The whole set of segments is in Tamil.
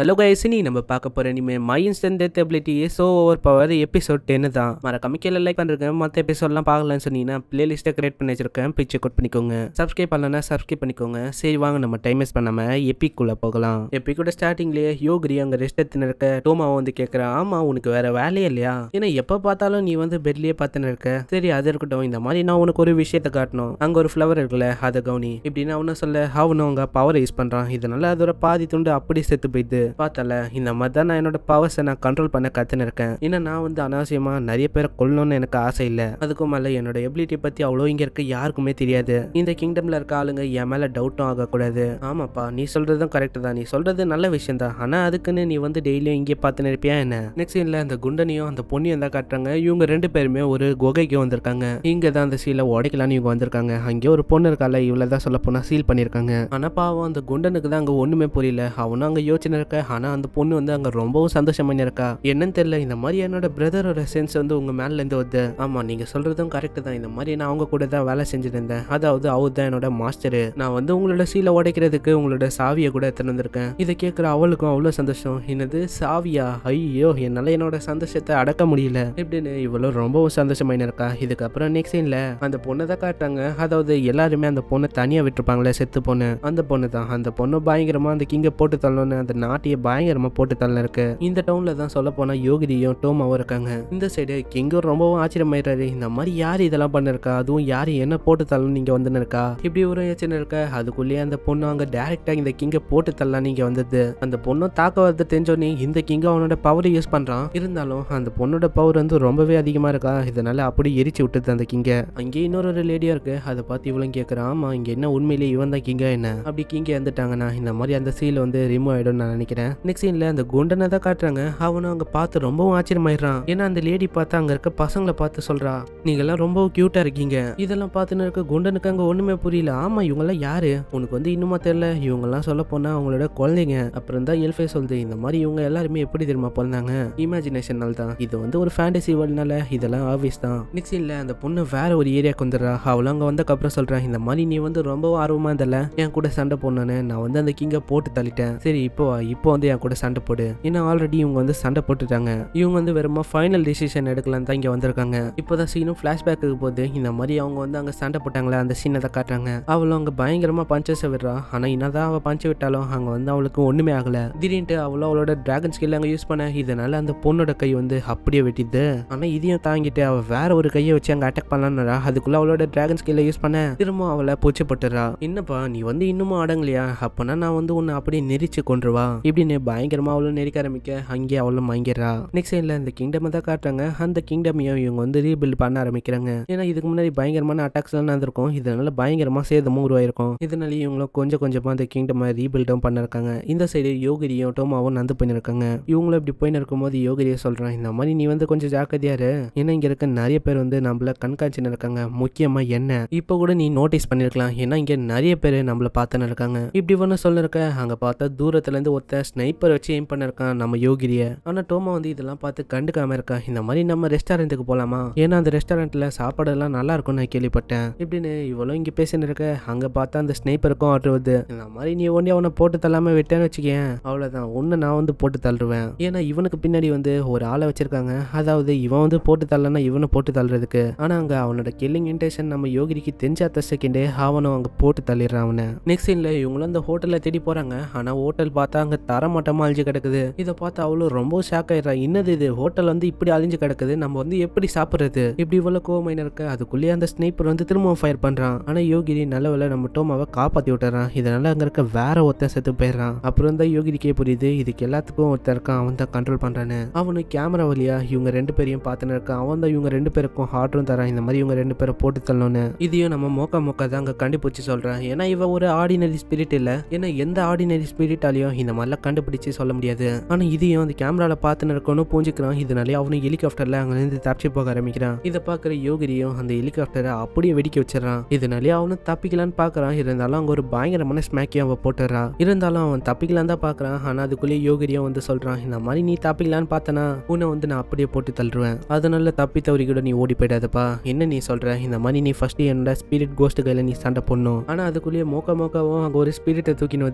ஹலோ கைஸ் நீ நம்ம பார்க்க போகிற இனிமேல் my and death ability so over power episode டென்னு தான் மற கமிக்கல லைக் பண்ணிருக்கேன் மற்ற எபிசோட்லாம் பார்க்கலாம்னு சொன்னீங்கன்னா பிளேலிஸ்ட்டை கிரியேட் பண்ணி வச்சிருக்கேன் பிச்சை செக் அவுட் பண்ணிக்கோங்க சப்ஸ்கிரைப் பண்ணலன்னா சப்ஸ்கிரைப் பண்ணிக்கோங்க சரி வாங்க நம்ம டைம் வேஸ்ட் பண்ணாமல் எப்பிக்குள்ளே போகலாம் கூட ஸ்டார்டிங்லேயே யோகிரி அங்கே ரெஸ்ட் எடுத்துன்னு இருக்க டோமா வந்து கேட்குறேன் ஆமாம் உனக்கு வேற வேலையே இல்லையா ஏன்னா எப்போ பார்த்தாலும் நீ வந்து பெட்லேயே பார்த்துன்னு இருக்க சரி அது இருக்கட்டும் இந்த மாதிரி நான் உனக்கு ஒரு விஷயத்தை காட்டணும் அங்கே ஒரு ஃப்ளவர் இருக்குல்ல அதை கவுனி இப்படின்னு அவனும் சொல்ல அவனு அவங்க பவரை யூஸ் பண்ணுறான் இதனால அதோட பாதி துண்டு அப்படி செத்து போயிடுது பார்த்தல இந்த மாதிரி தான் நான் என்னோட பவர்ஸை நான் கண்ட்ரோல் பண்ண கற்றுன்னு இருக்கேன் ஏன்னா நான் வந்து அனாவசியமாக நிறைய பேரை கொல்லணும்னு எனக்கு ஆசை இல்லை அதுக்கும் மேலே என்னோட எபிலிட்டி பற்றி அவ்வளோ இங்கே இருக்க யாருக்குமே தெரியாது இந்த கிங்டமில் இருக்க ஆளுங்க என் மேலே டவுட்டும் ஆகக்கூடாது ஆமாப்பா நீ சொல்கிறதும் கரெக்டு தான் நீ சொல்கிறது நல்ல விஷயம் தான் ஆனால் அதுக்குன்னு நீ வந்து டெய்லியும் இங்கே பார்த்துன்னு இருப்பியா என்ன நெக்ஸ்ட் இல்லை அந்த குண்டனையும் அந்த பொண்ணையும் தான் காட்டுறாங்க இவங்க ரெண்டு பேருமே ஒரு குகைக்கு வந்திருக்காங்க இங்கே தான் அந்த சீலை உடைக்கலான்னு இவங்க வந்திருக்காங்க அங்கே ஒரு பொண்ணு இருக்கால இவ்வளோ தான் சொல்ல போனால் சீல் பண்ணியிருக்காங்க ஆனால் பாவம் அந்த குண்டனுக்கு தான் அங்கே ஒன்றுமே புரியல அவனும் அங்கே யோசனை இருக்க ஆனால் அந்த பொண்ணு வந்து அங்கே ரொம்பவும் சந்தோஷம் பண்ணியிருக்கா என்னன்னு தெரியல இந்த மாதிரி என்னோட பிரதரோட சென்ஸ் வந்து உங்கள் மேலேருந்து வருது ஆமாம் நீங்கள் சொல்கிறதும் கரெக்டு தான் இந்த மாதிரி நான் அவங்க கூட தான் வேலை செஞ்சுருந்தேன் அதாவது அவர் தான் என்னோட மாஸ்டரு நான் வந்து உங்களோட சீலை உடைக்கிறதுக்கு உங்களோட சாவியை கூட எத்தனை வந்திருக்கேன் இதை கேட்குற அவளுக்கும் அவ்வளோ சந்தோஷம் என்னது சாவியா ஐயோ என்னால் என்னோட சந்தோஷத்தை அடக்க முடியல இப்படின்னு இவ்வளோ ரொம்பவும் சந்தோஷமாயின்னு இருக்கா இதுக்கப்புறம் நெக்ஸ்ட் சீனில் அந்த பொண்ணை தான் காட்டாங்க அதாவது எல்லாருமே அந்த பொண்ணை தனியாக விட்டுருப்பாங்களே செத்து பொண்ணு அந்த பொண்ணு தான் அந்த பொண்ணு பயங்கரமாக அந்த கிங்கை போட்டு தள்ளணும்னு அந்த நாட்டி பாட்டியை பயங்கரமா போட்டு இருக்கு இந்த டவுன்ல தான் சொல்ல போனா யோகிதியும் டோமாவும் இருக்காங்க இந்த சைடு கிங்கும் ரொம்பவும் ஆச்சரியமாயிடுறாரு இந்த மாதிரி யார் இதெல்லாம் பண்ணிருக்கா அதுவும் யார் என்ன போட்டு தள்ள நீங்க வந்து இருக்கா இப்படி ஒரு யோசனை இருக்கா அதுக்குள்ளேயே அந்த பொண்ணு அங்க டைரக்டா இந்த கிங்க போட்டு தள்ள நீங்க வந்தது அந்த பொண்ணும் தாக்க வரது தெரிஞ்சோடனே இந்த கிங்க அவனோட பவர் யூஸ் பண்றான் இருந்தாலும் அந்த பொண்ணோட பவர் வந்து ரொம்பவே அதிகமா இருக்கா இதனால அப்படி எரிச்சு விட்டது அந்த கிங்க அங்கே இன்னொரு லேடியா இருக்கு அதை பார்த்து இவ்வளவு கேட்கறான் ஆமா இங்க என்ன உண்மையிலேயே இவன் தான் கிங்க என்ன அப்படி கிங்க இருந்துட்டாங்கன்னா இந்த மாதிரி அந்த சீல் வந்து ரிமூவ் ஆயிடும் நான் நினைக்கிறேன் நினைக்கிறேன் நெக்ஸ்ட் சீன்ல அந்த குண்டனை தான் காட்டுறாங்க அவனும் அங்க பார்த்து ரொம்பவும் ஆச்சரியமாயிடுறான் ஏன்னா அந்த லேடி பார்த்து அங்க இருக்க பசங்களை பார்த்து சொல்றா நீங்க எல்லாம் ரொம்பவும் கியூட்டா இருக்கீங்க இதெல்லாம் பார்த்துன்னு இருக்க குண்டனுக்கு அங்க ஒண்ணுமே புரியல ஆமா இவங்க எல்லாம் யாரு உனக்கு வந்து இன்னுமா தெரியல இவங்க எல்லாம் சொல்ல போனா அவங்களோட குழந்தைங்க அப்புறம் தான் எல்ஃபே சொல்லுது இந்த மாதிரி இவங்க எல்லாருமே எப்படி தெரியுமா பிறந்தாங்க இமேஜினேஷனால் தான் இது வந்து ஒரு ஃபேண்டசி வேர்ல்டுனால இதெல்லாம் ஆப்வியஸ் தான் நெக்ஸ்ட் இல்ல அந்த பொண்ணு வேற ஒரு ஏரியாவுக்கு வந்துடுறா அவளும் அங்க வந்தக்கப்புறம் சொல்றான் இந்த மாதிரி நீ வந்து ரொம்பவும் ஆர்வமா இருந்தல என் கூட சண்டை போடணும்னு நான் வந்து அந்த கிங்கை போட்டு தள்ளிட்டேன் சரி இப்போ இப்போ இப்போ வந்து என் கூட சண்டை போடு ஏன்னா ஆல்ரெடி இவங்க வந்து சண்டை போட்டுட்டாங்க இவங்க வந்து வெறுமா ஃபைனல் டிசிஷன் எடுக்கலாம் தான் இங்கே வந்திருக்காங்க இப்போதான் சீனும் ஃப்ளாஷ்பேக் இருக்க போது இந்த மாதிரி அவங்க வந்து அங்கே சண்டை போட்டாங்களே அந்த சீனை தான் காட்டுறாங்க அவளும் அங்கே பயங்கரமாக பஞ்சஸை விடுறா ஆனால் என்னதான் அவள் பஞ்சு விட்டாலும் அங்கே வந்து அவளுக்கு ஒன்றுமே ஆகலை திடீர்னு அவளும் அவளோட டிராகன் ஸ்கில் அங்கே யூஸ் பண்ண இதனால அந்த பொண்ணோட கை வந்து அப்படியே வெட்டிது ஆனால் இதையும் தாங்கிட்டு அவள் வேற ஒரு கையை வச்சு அங்கே அட்டாக் பண்ணலான்னா அதுக்குள்ள அவளோட டிராகன் ஸ்கில்ல யூஸ் பண்ண திரும்ப அவளை பூச்சி போட்டுறா என்னப்பா நீ வந்து இன்னமும் அடங்கலையா அப்பனா நான் வந்து உன்னை அப்படியே நெரிச்சு கொண்டுருவா இப்படின்னு பயங்கரமாக அவ்வளோ நெருக்க ஆரம்பிக்க அங்கேயே அவ்வளோ வாங்கிடுறா நெக்ஸ்ட் சைடில் இந்த கிங்டம் தான் காட்டுறாங்க அந்த கிங்டமையும் இவங்க வந்து ரீபில்ட் பண்ண ஆரம்பிக்கிறாங்க ஏன்னா இதுக்கு முன்னாடி பயங்கரமான எல்லாம் நடந்திருக்கும் இதனால பயங்கரமாக சேதமும் உருவாயிருக்கும் இதனால இவங்களும் கொஞ்சம் கொஞ்சமாக அந்த கிங்டம் ரீபில்டும் பண்ணிருக்காங்க இந்த சைடு யோகிரியும் டோமாவும் நந்து பண்ணிருக்காங்க இவங்களும் இப்படி போயின்னு இருக்கும்போது யோகிரியை சொல்கிறான் இந்த மாதிரி நீ வந்து கொஞ்சம் ஜாக்கிரதையாரு ஏன்னா இங்கே இருக்க நிறைய பேர் வந்து நம்மள கண்காட்சின்னு இருக்காங்க முக்கியமாக என்ன இப்போ கூட நீ நோட்டீஸ் பண்ணியிருக்கலாம் ஏன்னா இங்கே நிறைய பேர் நம்மள பார்த்துன்னு இருக்காங்க இப்படி ஒன்று சொல்லிருக்க அங்கே பார்த்தா தூரத்துலேருந்து ஒருத்த ஸ்னைப்பர் வச்சு எய்ம் பண்ணிருக்கான் நம்ம யோகிரிய ஆனால் டோமா வந்து இதெல்லாம் பார்த்து கண்டுக்காம இருக்கான் இந்த மாதிரி நம்ம ரெஸ்டாரண்ட்டுக்கு போகலாமா ஏன்னா அந்த ரெஸ்டாரண்ட்டில் சாப்பாடு எல்லாம் நல்லா இருக்கும்னு நான் கேள்விப்பட்டேன் இப்படின்னு இவ்வளவு இங்கே பேசினு இருக்க அங்கே பார்த்தா அந்த ஸ்னைப்பருக்கும் ஆர்டர் வருது இந்த மாதிரி நீ ஒன்றே அவனை போட்டு தள்ளாம விட்டேன்னு வச்சுக்கேன் அவ்வளவுதான் ஒன்று நான் வந்து போட்டு தள்ளுவேன் ஏன்னா இவனுக்கு பின்னாடி வந்து ஒரு ஆளை வச்சிருக்காங்க அதாவது இவன் வந்து போட்டு தள்ளனா இவனை போட்டு தள்ளுறதுக்கு ஆனால் அங்கே அவனோட கில்லிங் இன்டென்ஷன் நம்ம யோகிரிக்கு தெரிஞ்ச அத்த செகண்டே அவனும் அங்கே போட்டு தள்ளிடுறான் அவனை நெக்ஸ்ட் சீனில் இவங்களும் அந்த ஹோட்டலில் தேடி போகிறாங்க ஆனால் ஹோட்டல் பார்த்தா அங்கே தரமட்டமாக அழிஞ்சு கிடக்குது இதை பார்த்து அவ்வளோ ரொம்ப ஷாக் ஆயிடுறா என்னது இது ஹோட்டல் வந்து இப்படி அழிஞ்சு கிடக்குது நம்ம வந்து எப்படி சாப்பிட்றது இப்படி இவ்வளோ கோவமைனா இருக்க அதுக்குள்ளேயே அந்த ஸ்னைப்பர் வந்து திரும்பவும் ஃபயர் பண்ணுறான் ஆனால் யோகினி நல்ல வேலை நம்ம டோமாவை காப்பாற்றி விட்டுறான் இதனால அங்கே இருக்க வேற ஒருத்தன் செத்து போயிடுறான் அப்புறம் தான் யோகினிக்கே புரியுது இதுக்கு எல்லாத்துக்கும் ஒருத்தன் இருக்கான் அவன் தான் கண்ட்ரோல் பண்றானு அவனு கேமரா வழியா இவங்க ரெண்டு பேரையும் பார்த்துன்னு இருக்கான் அவன் தான் இவங்க ரெண்டு பேருக்கும் ஆர்டரும் தரான் இந்த மாதிரி இவங்க ரெண்டு பேரை போட்டு தள்ளணும்னு இதையும் நம்ம மோக்க மோக்க தான் அங்கே கண்டுபிடிச்சி சொல்றேன் ஏன்னா இவன் ஒரு ஆர்டினரி ஸ்பிரிட் இல்லை ஏன்னா எந்த ஆர்டினரி ஸ்பிரிட்டாலையும் இந்த மாதிரிலாம் நம்மளால் கண்டுபிடிச்சு சொல்ல முடியாது ஆனால் இதையும் அந்த கேமராவில் பார்த்து நடக்கணும்னு புரிஞ்சுக்கிறான் இதனாலே அவனும் ஹெலிகாப்டரில் அங்கேருந்து தப்பிச்சு போக ஆரம்பிக்கிறான் இதை பார்க்குற யோகிரியும் அந்த ஹெலிகாப்டரை அப்படியே வெடிக்க வச்சிடறான் இதனாலே அவனும் தப்பிக்கலான்னு பார்க்குறான் இருந்தாலும் அங்கே ஒரு பயங்கரமான ஸ்மேக்கி அவன் போட்டுறான் இருந்தாலும் அவன் தப்பிக்கலான் தான் பார்க்குறான் ஆனால் அதுக்குள்ளேயே யோகிரியும் வந்து சொல்கிறான் இந்த மாதிரி நீ தப்பிக்கலான்னு பார்த்தனா உன்னை வந்து நான் அப்படியே போட்டு தள்ளுவேன் அதனால தப்பி தவறி கூட நீ ஓடி போயிடாதப்பா என்ன நீ சொல்கிற இந்த மாதிரி நீ ஃபர்ஸ்ட் என்னோட ஸ்பிரிட் கோஸ்ட் கையில் நீ சண்டை போடணும் ஆனால் அதுக்குள்ளேயே மோக்க மோக்காவும் அங்கே ஒரு ஸ்பிரிட்டை தூக்கின்னு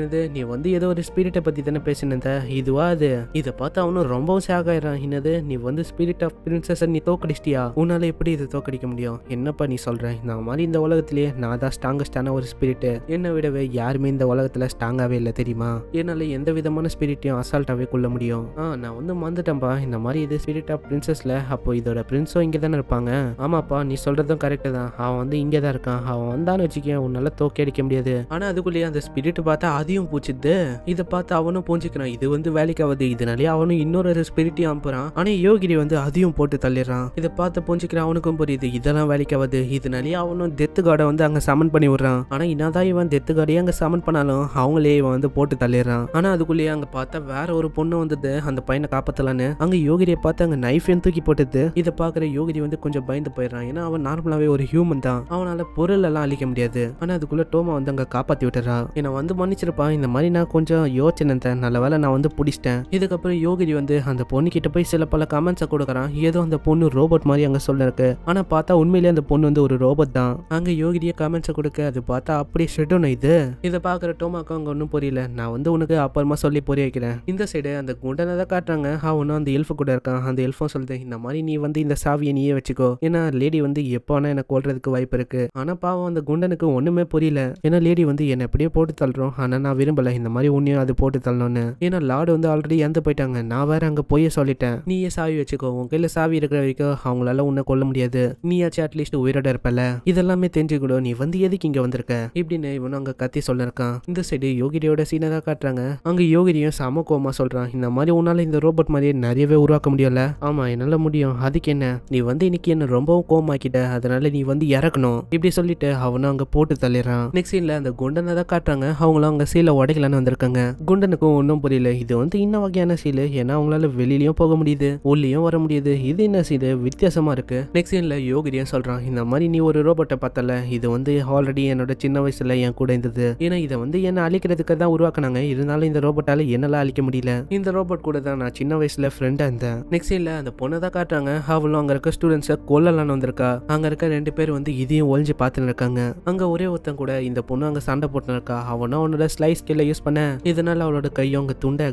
வந்து நீ வந்து ஏதோ ஒரு ஸ்பிரிட் ஸ்பிரிட்டை பற்றி தானே பேசினத இதுவா அது இதை பார்த்து அவனும் ரொம்பவும் ஷாக் ஆயிடறான் என்னது நீ வந்து ஸ்பிரிட் ஆஃப் பிரின்சஸ் நீ தோக்கடிச்சிட்டியா உன்னால எப்படி இதை தோக்கடிக்க முடியும் என்னப்பா நீ சொல்ற நான் மாதிரி இந்த உலகத்திலேயே நான் தான் ஸ்ட்ராங்கஸ்டான ஒரு ஸ்பிரிட்டு என்னை விடவே யாருமே இந்த உலகத்தில் ஸ்ட்ராங்காகவே இல்லை தெரியுமா என்னால எந்த விதமான ஸ்பிரிட்டையும் அசால்ட்டாகவே கொள்ள முடியும் ஆ நான் வந்து மறந்துட்டேன்ப்பா இந்த மாதிரி இது ஸ்பிரிட் ஆஃப் பிரின்சஸ்ல அப்போ இதோட பிரின்ஸும் இங்கே தானே இருப்பாங்க ஆமாப்பா நீ சொல்றதும் கரெக்டு தான் அவன் வந்து இங்கே தான் இருக்கான் அவன் வந்தான்னு வச்சுக்கேன் உன்னால தோக்கடிக்க முடியாது ஆனால் அதுக்குள்ளேயே அந்த ஸ்பிரிட் பார்த்தா அதையும் பூச்சிது இதை பார்த்து அவனும் புரிஞ்சுக்கிறான் இது வந்து வேலைக்கு ஆகுது இதனாலே அவனும் இன்னொரு ஸ்பிரிட்டி அனுப்புறான் ஆனா யோகினி வந்து அதையும் போட்டு தள்ளிடுறான் இதை பார்த்து புரிஞ்சுக்கிறான் அவனுக்கும் புரியுது இதெல்லாம் வேலைக்கு ஆகுது இதனாலே அவனும் டெத்து கார்டை வந்து அங்க சமன் பண்ணி விடுறான் ஆனா என்னதான் இவன் டெத்து கார்டையே அங்க சமன் பண்ணாலும் அவங்களே இவன் வந்து போட்டு தள்ளிடுறான் ஆனா அதுக்குள்ளேயே அங்க பார்த்தா வேற ஒரு பொண்ணு வந்தது அந்த பையனை காப்பாத்தலான்னு அங்க யோகிரியை பார்த்து அங்க நைஃப் தூக்கி போட்டது இதை பாக்குற யோகிரி வந்து கொஞ்சம் பயந்து போயிடுறான் ஏன்னா அவன் நார்மலாவே ஒரு ஹியூமன் தான் அவனால பொருள் எல்லாம் அழிக்க முடியாது ஆனா அதுக்குள்ள டோமா வந்து அங்க காப்பாத்தி விட்டுறான் என்ன வந்து மன்னிச்சிருப்பான் இந்த மாதிரி நான் கொஞ்சம் யோசிச்சிருந்தேன் நல்ல வேலை நான் வந்து பிடிச்சிட்டேன் இதுக்கப்புறம் யோகிரி வந்து அந்த பொண்ணு கிட்ட போய் சில பல கமெண்ட்ஸை கொடுக்குறான் ஏதோ அந்த பொண்ணு ரோபோட் மாதிரி அங்கே சொல்லிருக்கு ஆனால் பார்த்தா உண்மையிலே அந்த பொண்ணு வந்து ஒரு ரோபோட் தான் அங்கே யோகிரியை கமெண்ட்ஸை கொடுக்க அது பார்த்தா அப்படியே ஷெட்டோன் இது இதை பார்க்குற டோமாக்கோ அங்கே ஒன்றும் புரியல நான் வந்து உனக்கு அப்புறமா சொல்லி புரிய வைக்கிறேன் இந்த சைடு அந்த குண்டனை தான் காட்டுறாங்க அவனும் அந்த எல்ஃபு கூட இருக்கான் அந்த எல்ஃபும் சொல்லுது இந்த மாதிரி நீ வந்து இந்த சாவியை நீயே வச்சுக்கோ ஏன்னா லேடி வந்து எப்போ ஆனால் என்னை கொள்றதுக்கு வாய்ப்பு இருக்கு ஆனால் பாவம் அந்த குண்டனுக்கு ஒன்றுமே புரியல ஏன்னா லேடி வந்து என்னை எப்படியே போட்டு தள்ளுறோம் ஆனால் நான் விரும்பலை இந்த மாதிரி உன்னையும் அது போட்டு போட்டு தள்ளணும்னு ஏன்னா லார்டு வந்து ஆல்ரெடி இறந்து போயிட்டாங்க நான் வேற அங்கே போய் சொல்லிட்டேன் நீயே சாவி வச்சுக்கோ உங்க கையில் சாவி இருக்கிற வரைக்கும் அவங்களால உன்னை கொல்ல முடியாது நீயாச்சும் அட்லீஸ்ட் உயிரோட இருப்பல இதெல்லாமே தெரிஞ்சுக்கூட நீ வந்து எதுக்கு இங்கே வந்திருக்க இப்படின்னு இவனும் அங்கே கத்தி சொல்லிருக்கான் இந்த சைடு யோகிரியோட சீனை தான் காட்டுறாங்க அங்கே யோகிரியும் சம கோமா சொல்கிறான் இந்த மாதிரி உன்னால இந்த ரோபோட் மாதிரியே நிறையவே உருவாக்க முடியல ஆமா என்னால் முடியும் அதுக்கு என்ன நீ வந்து இன்னைக்கு என்ன ரொம்பவும் கோமாக்கிட்ட அதனால நீ வந்து இறக்கணும் இப்படி சொல்லிட்டு அவனும் அங்கே போட்டு தள்ளிடுறான் நெக்ஸ்ட் சீன்ல அந்த குண்டனை தான் காட்டுறாங்க அவங்களும் அங்கே சீலை உடைக்கலான்னு வந்திருக்காங்க குண்டனுக்கும் ஒன்றும் புரியல இது வந்து இன்ன வகையான சீலு ஏன்னா அவங்களால வெளியிலயும் போக முடியுது உள்ளயும் வர முடியுது இது என்ன சீலு வித்தியாசமா இருக்கு நெக்ஸ்ட் சீன்ல யோகிரியா சொல்றான் இந்த மாதிரி நீ ஒரு ரோபோட்டை பார்த்தல இது வந்து ஆல்ரெடி என்னோட சின்ன வயசுல என் கூட இருந்தது ஏன்னா இதை வந்து என்ன அழிக்கிறதுக்கு தான் உருவாக்குனாங்க இருந்தாலும் இந்த ரோபோட்டால என்னால அழிக்க முடியல இந்த ரோபோட் கூட தான் நான் சின்ன வயசுல ஃப்ரெண்டா இருந்தேன் நெக்ஸ்ட் சீன்ல அந்த பொண்ணை தான் காட்டுறாங்க அவளும் அங்க இருக்க ஸ்டூடெண்ட்ஸை கொல்லலான்னு வந்திருக்கா அங்க இருக்க ரெண்டு பேர் வந்து இதையும் ஒழிஞ்சு பார்த்துன்னு இருக்காங்க அங்க ஒரே ஒருத்தன் கூட இந்த பொண்ணு அங்க சண்டை போட்டுன்னு இருக்கா அவனும் அவனோட ஸ்லைஸ் கீழே யூஸ் பண்ண இதனால இதனால அவளோட கையை அவங்க துண்டை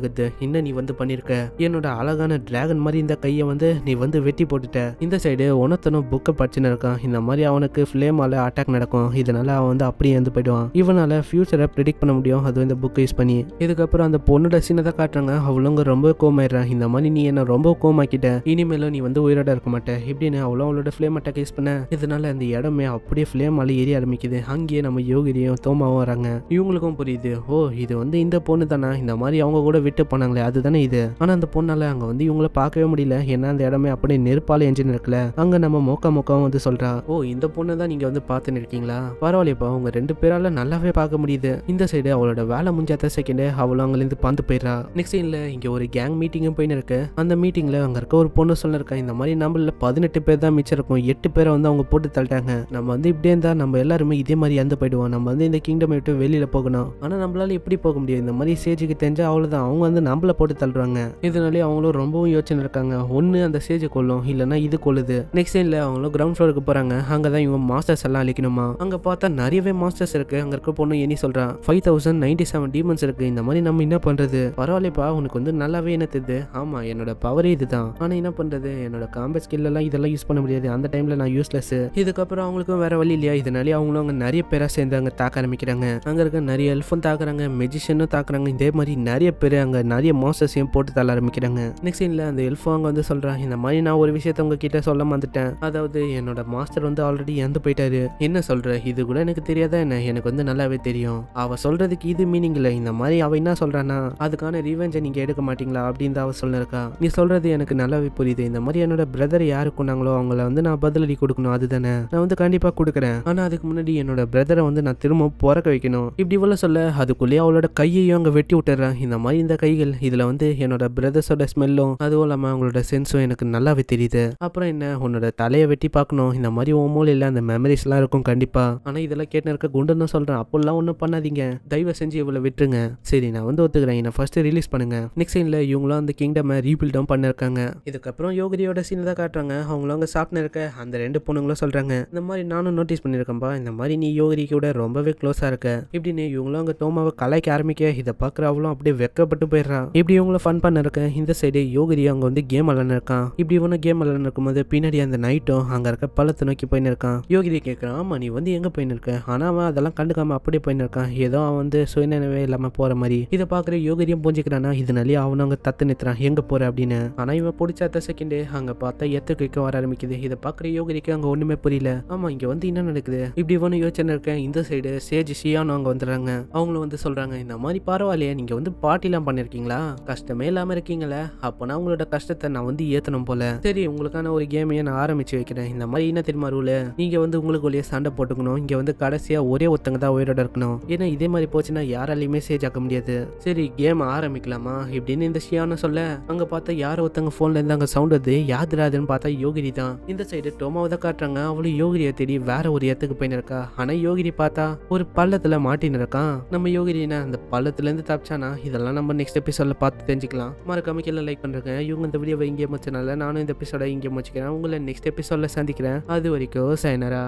என்ன நீ வந்து பண்ணிருக்க என்னோட அழகான டிராகன் மாதிரி இந்த கையை வந்து நீ வந்து வெட்டி போட்டுட்ட இந்த சைடு உனத்தனும் புக்கை படிச்சுன்னு இருக்கான் இந்த மாதிரி அவனுக்கு ஃப்ளேமால அட்டாக் நடக்கும் இதனால அவன் வந்து அப்படியே இருந்து போயிடுவான் இவனால ஃபியூச்சரை ப்ரிடிக் பண்ண முடியும் அது இந்த புக் யூஸ் பண்ணி இதுக்கப்புறம் அந்த பொண்ணோட சீனதை காட்டுறாங்க அவளுங்க ரொம்ப கோமாயிடுறான் இந்த மாதிரி நீ என்ன ரொம்ப கோமாக்கிட்ட இனிமேலும் நீ வந்து உயிரோட இருக்க மாட்டேன் இப்படின்னு அவ்வளோ அவளோட ஃப்ளேம் அட்டாக் யூஸ் பண்ண இதனால அந்த இடமே அப்படியே ஃப்ளேமால ஏறி ஆரம்பிக்குது அங்கேயே நம்ம யோகிரியும் தோமாவும் வராங்க இவங்களுக்கும் புரியுது ஓ இது வந்து இந்த பொண்ணு பொண்ணு தானே இந்த மாதிரி அவங்க கூட விட்டு போனாங்களே அதுதானே இது ஆனால் அந்த பொண்ணால் அங்கே வந்து இவங்கள பார்க்கவே முடியல ஏன்னா அந்த இடமே அப்படியே நெருப்பால் என்ஜின் இருக்குல்ல அங்கே நம்ம மோக்கா மோக்காவும் வந்து சொல்கிறா ஓ இந்த பொண்ணை தான் நீங்கள் வந்து பார்த்துன்னு இருக்கீங்களா பரவாயில்லப்பா அவங்க ரெண்டு பேரால் நல்லாவே பார்க்க முடியுது இந்த சைடு அவளோட வேலை முடிஞ்சாத செகண்டே அவளும் இருந்து பார்த்து போயிடுறா நெக்ஸ்ட் சைட்ல இங்கே ஒரு கேங் மீட்டிங்கும் போயின்னு இருக்கு அந்த மீட்டிங்கில் அங்கே இருக்க ஒரு பொண்ணு சொல்லிருக்கா இந்த மாதிரி நம்மள பதினெட்டு பேர் தான் மிச்சம் இருக்கும் எட்டு பேரை வந்து அவங்க போட்டு தள்ளிட்டாங்க நம்ம வந்து இப்படியே இருந்தால் நம்ம எல்லாருமே இதே மாதிரி இறந்து போயிடுவோம் நம்ம வந்து இந்த கிங்டம் விட்டு வெளியில் போகணும் ஆனால் நம்மளால எப்படி போக முடியும் இந்த மாதிரி பெரிய சேஜுக்கு தெரிஞ்சா அவ்வளோதான் அவங்க வந்து நம்மளை போட்டு தள்ளுறாங்க இதனாலே அவங்களும் ரொம்பவும் யோசனை இருக்காங்க ஒன்று அந்த சேஜ் கொள்ளும் இல்லைனா இது கொள்ளுது நெக்ஸ்ட் டைம்ல அவங்களும் கிரவுண்ட் ஃப்ளோருக்கு போகிறாங்க அங்கே தான் இவங்க மாஸ்டர்ஸ் எல்லாம் அழிக்கணுமா அங்கே பார்த்தா நிறையவே மாஸ்டர்ஸ் இருக்கு அங்கே இருக்க பொண்ணு என்ன சொல்கிறான் five thousand ninety seven demons இருக்கு இந்த மாதிரி நம்ம என்ன பண்ணுறது பரவாயில்லப்பா உனக்கு வந்து நல்லாவே என்ன தெரியுது ஆமாம் என்னோட பவரே இதுதான் ஆனால் என்ன பண்ணுறது என்னோட காம்பேட் ஸ்கில்லெல்லாம் இதெல்லாம் யூஸ் பண்ண முடியாது அந்த டைமில் நான் யூஸ்லெஸ் இதுக்கப்புறம் அவங்களுக்கும் வேற வழி இல்லையா இதனாலே அவங்களும் அங்கே நிறைய பேராக சேர்ந்து அங்கே தாக்க ஆரம்பிக்கிறாங்க அங்கே இருக்க நிறைய எல்ஃபும் தாக்குறாங்க மெஜிஷியனும் தாக்குறாங்க பண்ணுறாங்க இதே மாதிரி நிறைய பேர் அங்கே நிறைய மாஸ்டர்ஸையும் போட்டு தள்ள ஆரம்பிக்கிறாங்க நெக்ஸ்ட் சீனில் அந்த அங்கே வந்து சொல்கிறாங்க இந்த மாதிரி நான் ஒரு விஷயத்த உங்ககிட்ட சொல்ல வந்துட்டேன் அதாவது என்னோட மாஸ்டர் வந்து ஆல்ரெடி இறந்து போயிட்டாரு என்ன சொல்கிற இது கூட எனக்கு தெரியாதா என்ன எனக்கு வந்து நல்லாவே தெரியும் அவள் சொல்கிறதுக்கு இது மீனிங் இல்லை இந்த மாதிரி அவள் என்ன சொல்கிறான்னா அதுக்கான ரிவெஞ்சை நீங்கள் எடுக்க மாட்டீங்களா அப்படின்னு அவள் சொல்லிருக்கா நீ சொல்கிறது எனக்கு நல்லாவே புரியுது இந்த மாதிரி என்னோட பிரதர் யாருக்கு கொண்டாங்களோ அவங்கள வந்து நான் பதிலடி கொடுக்கணும் அதுதானே நான் வந்து கண்டிப்பாக கொடுக்குறேன் ஆனால் அதுக்கு முன்னாடி என்னோட பிரதரை வந்து நான் திரும்ப பிறக்க வைக்கணும் இப்படி இவ்வளோ சொல்ல அதுக்குள்ளேயே அவளோட கையையும் அங்கே வெட்டி விட்டுறேன் இந்த மாதிரி இந்த கைகள் இதில் வந்து என்னோட பிரதர்ஸோட ஸ்மெல்லும் அதுவும் இல்லாமல் அவங்களோட சென்ஸும் எனக்கு நல்லாவே தெரியுது அப்புறம் என்ன உன்னோட தலையை வெட்டி பார்க்கணும் இந்த மாதிரி உன் இல்ல அந்த மெமரிஸ்லாம் இருக்கும் கண்டிப்பாக ஆனால் இதெல்லாம் கேட்டு இருக்க சொல்றேன் சொல்கிறேன் எல்லாம் ஒன்றும் பண்ணாதீங்க தயவு செஞ்சு இவ்வளோ விட்டுருங்க சரி நான் வந்து ஒத்துக்கிறேன் என்ன ஃபர்ஸ்ட் ரிலீஸ் பண்ணுங்க நெக்ஸ்ட் சீனில் இவங்களும் அந்த கிங்டமை ரீபில்டும் பண்ணிருக்காங்க இதுக்கப்புறம் யோகிரியோட சீன் தான் காட்டுறாங்க அவங்களும் அங்கே சாப்பிட்டு இருக்க அந்த ரெண்டு பொண்ணுங்களும் சொல்கிறாங்க இந்த மாதிரி நானும் நோட்டீஸ் பண்ணிருக்கேன்பா இந்த மாதிரி நீ யோகரி கூட ரொம்பவே க்ளோஸாக இருக்க இப்படின்னு இவங்களும் அங்கே தோமாவை கலாய்க்க ஆரம்பிக்க இதை பார்க்குற அவளும் அப்படியே வெக்கப்பட்டு போயிடுறான் இப்படி இவங்கள ஃபன் பண்ண இருக்கேன் இந்த சைடு யோகிரி அங்கே வந்து கேம் விளாண்டு இப்படி இவனை கேம் விளாண்டு இருக்கும்போது பின்னாடி அந்த நைட்டும் அங்கே இருக்க பழத்தை நோக்கி போயின்னு இருக்கான் யோகிரி கேட்குறான் ஆமாம் நீ வந்து எங்கே போயின்னு இருக்க ஆனால் அவன் அதெல்லாம் கண்டுக்காம அப்படியே போயின்னு இருக்கான் ஏதோ அவன் வந்து சுயநினைவே இல்லாமல் போகிற மாதிரி இதை பார்க்குற யோகிரியம் புரிஞ்சுக்கிறானா இதனாலே அவன் அங்கே தத்து நிறுத்துறான் எங்கே போகிற அப்படின்னு ஆனால் இவன் பிடிச்ச அத்த செகண்டு அங்கே பார்த்தா எத்து கேட்க வர ஆரம்பிக்குது இதை பார்க்குற யோகிரிக்கு அங்கே ஒன்றுமே புரியல ஆமாம் இங்கே வந்து என்ன நடக்குது இப்படி ஒன்று யோசனை இருக்கேன் இந்த சைடு சேஜ் ஷியானு அவங்க வந்துடுறாங்க அவங்களும் வந்து சொல்கிறாங்க இந்த மாதிரி பரவாயில்ல பரவாயில்லையே நீங்கள் வந்து பாட்டிலாம் பண்ணியிருக்கீங்களா கஷ்டமே இல்லாமல் இருக்கீங்களே அப்போனா உங்களோட கஷ்டத்தை நான் வந்து ஏற்றணும் போல சரி உங்களுக்கான ஒரு கேமையை நான் ஆரம்பிச்சு வைக்கிறேன் இந்த மாதிரி என்ன தெரியுமா ரூல் நீங்கள் வந்து உங்களுக்கு ஒழிய சண்டை போட்டுக்கணும் இங்கே வந்து கடைசியாக ஒரே ஒருத்தங்க தான் உயிரோட இருக்கணும் ஏன்னா இதே மாதிரி போச்சுன்னா யாராலையுமே சேஜ் ஆக்க முடியாது சரி கேம் ஆரம்பிக்கலாமா இப்படின்னு இந்த ஷியான்னு சொல்ல அங்கே பார்த்தா யார் ஒருத்தங்க ஃபோனில் இருந்து அங்கே சவுண்ட் வந்து யாதுராதுன்னு பார்த்தா யோகிரி தான் இந்த சைடு டோமாவை தான் காட்டுறாங்க அவளும் யோகிரியை தேடி வேற ஒரு இடத்துக்கு போயின்னு இருக்கா ஆனால் யோகிரி பார்த்தா ஒரு பள்ளத்தில் மாட்டின்னு இருக்கான் நம்ம யோகிரினா அந்த பள்ளத்துலேருந்து வந்து தப்பிச்சானா இதெல்லாம் நம்ம நெக்ஸ்ட் எபிசோடில் பார்த்து தெரிஞ்சுக்கலாம் மறக்காம கீழே லைக் பண்ணுறேன் இவங்க இந்த வீடியோவை இங்கே முடிச்சனால நானும் இந்த எபிசோட இங்கே முடிச்சுக்கிறேன் உங்களை நெக்ஸ்ட் எபிசோடில் சந்திக்கிறேன் அது வரைக்கும் சைனரா